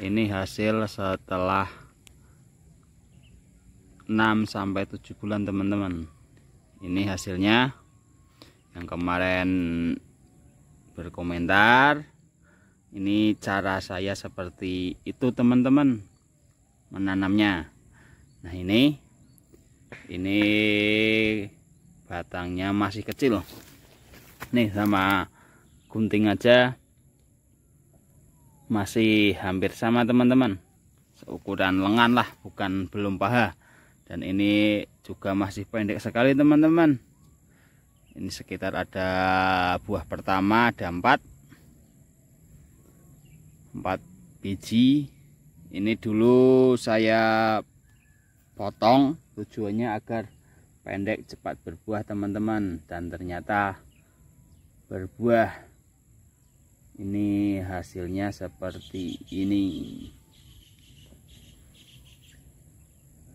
ini hasil setelah 6 sampai 7 bulan teman-teman ini hasilnya yang kemarin berkomentar ini cara saya seperti itu teman-teman menanamnya nah ini ini batangnya masih kecil nih sama gunting aja masih hampir sama teman-teman ukuran lengan lah bukan belum paha dan ini juga masih pendek sekali teman-teman ini sekitar ada buah pertama ada empat empat biji ini dulu saya potong tujuannya agar pendek cepat berbuah teman-teman dan ternyata berbuah ini hasilnya seperti ini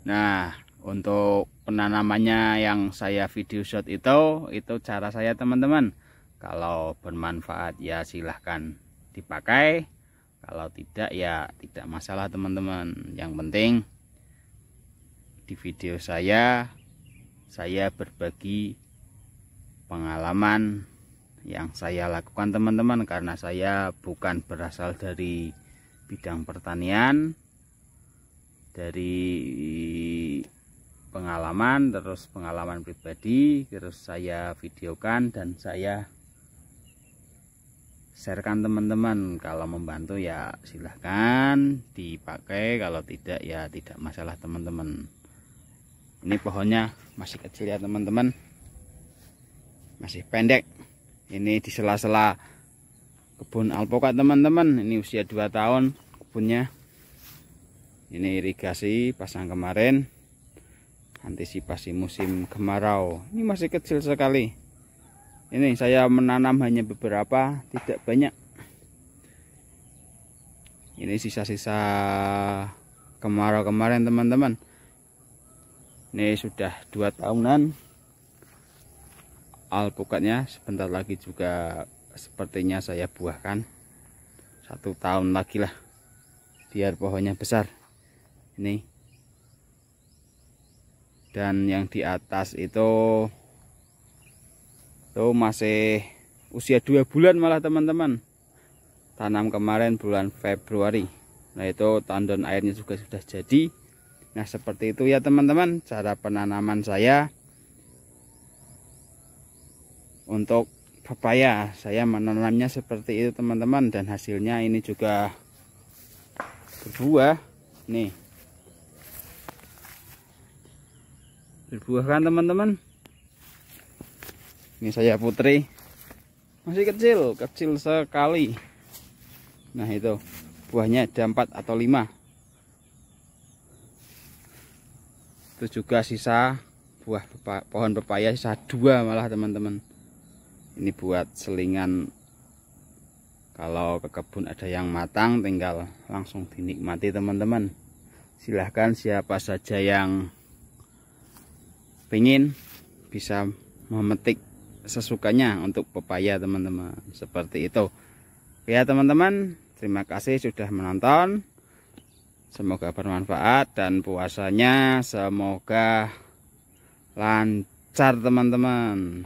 nah untuk penanamannya yang saya video shot itu itu cara saya teman-teman kalau bermanfaat ya silahkan dipakai kalau tidak ya tidak masalah teman-teman yang penting di video saya saya berbagi pengalaman yang saya lakukan teman-teman karena saya bukan berasal dari bidang pertanian dari pengalaman terus pengalaman pribadi terus saya videokan dan saya sharekan teman-teman kalau membantu ya silahkan dipakai kalau tidak ya tidak masalah teman-teman ini pohonnya masih kecil ya teman-teman masih pendek ini di sela-sela kebun alpokat teman-teman ini usia 2 tahun kebunnya ini irigasi pasang kemarin antisipasi musim kemarau ini masih kecil sekali ini saya menanam hanya beberapa tidak banyak ini sisa-sisa kemarau kemarin teman-teman ini sudah dua tahunan alpukatnya sebentar lagi juga sepertinya saya buahkan satu tahun lagi lah biar pohonnya besar ini dan yang di atas itu tuh masih usia dua bulan malah teman-teman tanam kemarin bulan Februari nah itu tandon airnya juga sudah jadi nah seperti itu ya teman-teman cara penanaman saya untuk pepaya saya menanamnya seperti itu teman-teman dan hasilnya ini juga berbuah nih berbuah kan teman-teman ini saya putri masih kecil kecil sekali nah itu buahnya ada 4 atau 5 itu juga sisa buah pohon pepaya sisa dua malah teman-teman ini buat selingan kalau ke kebun ada yang matang tinggal langsung dinikmati teman-teman silahkan siapa saja yang pingin bisa memetik sesukanya untuk pepaya teman-teman seperti itu ya teman-teman terima kasih sudah menonton semoga bermanfaat dan puasanya semoga lancar teman-teman